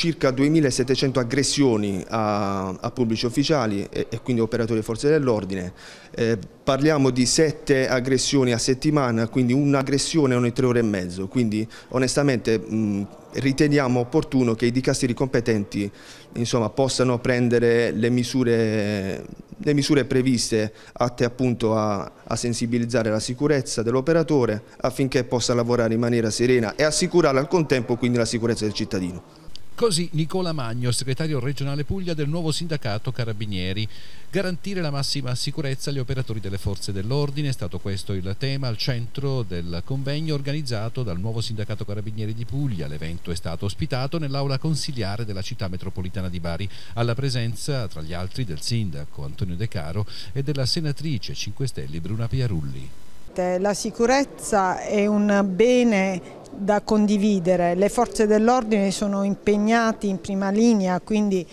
circa 2.700 aggressioni a, a, pubblici ufficiali e, e quindi operatori e forze dell'ordine. Eh, parliamo di 7 aggressioni a settimana, quindi un'aggressione ogni 3 ore e mezzo, quindi onestamente mh, riteniamo opportuno che i dicasteri competenti insomma, possano prendere le misure, le misure previste atte appunto a, a sensibilizzare la sicurezza dell'operatore affinché possa lavorare in maniera serena e assicurare al contempo quindi la sicurezza del cittadino. Così Nicola Magno, segretario regionale Puglia del nuovo sindacato Carabinieri. Garantire la massima sicurezza agli operatori delle forze dell'ordine è stato questo il tema al centro del convegno organizzato dal nuovo sindacato Carabinieri di Puglia. L'evento è stato ospitato nell'aula consiliare della città metropolitana di Bari, alla presenza tra gli altri del sindaco Antonio De Caro e della senatrice 5 Stelle Bruna Piarulli. La sicurezza è un bene da condividere. Le forze dell'ordine sono impegnate in prima linea, quindi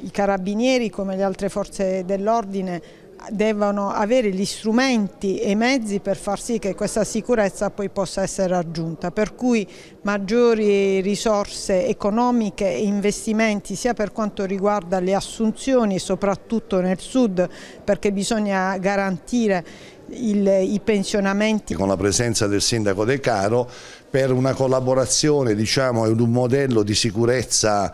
i carabinieri come le altre forze dell'ordine devono avere gli strumenti e i mezzi per far sì che questa sicurezza poi possa essere raggiunta, per cui maggiori risorse economiche e investimenti sia per quanto riguarda le assunzioni, soprattutto nel sud, perché bisogna garantire il, i pensionamenti. Con la presenza del sindaco De Caro per una collaborazione diciamo, e un modello di sicurezza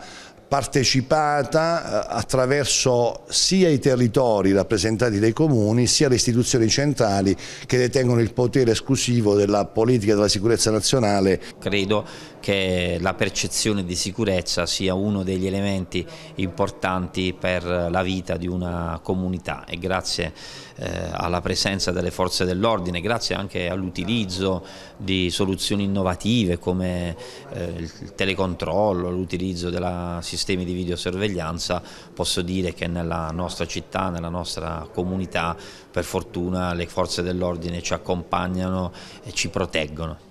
partecipata eh, attraverso sia i territori rappresentati dai comuni sia le istituzioni centrali che detengono il potere esclusivo della politica della sicurezza nazionale. Credo che la percezione di sicurezza sia uno degli elementi importanti per la vita di una comunità e grazie eh, alla presenza delle forze dell'ordine, grazie anche all'utilizzo di soluzioni innovative come eh, il telecontrollo, l'utilizzo della sistema sistemi di videosorveglianza, posso dire che nella nostra città, nella nostra comunità, per fortuna le forze dell'ordine ci accompagnano e ci proteggono.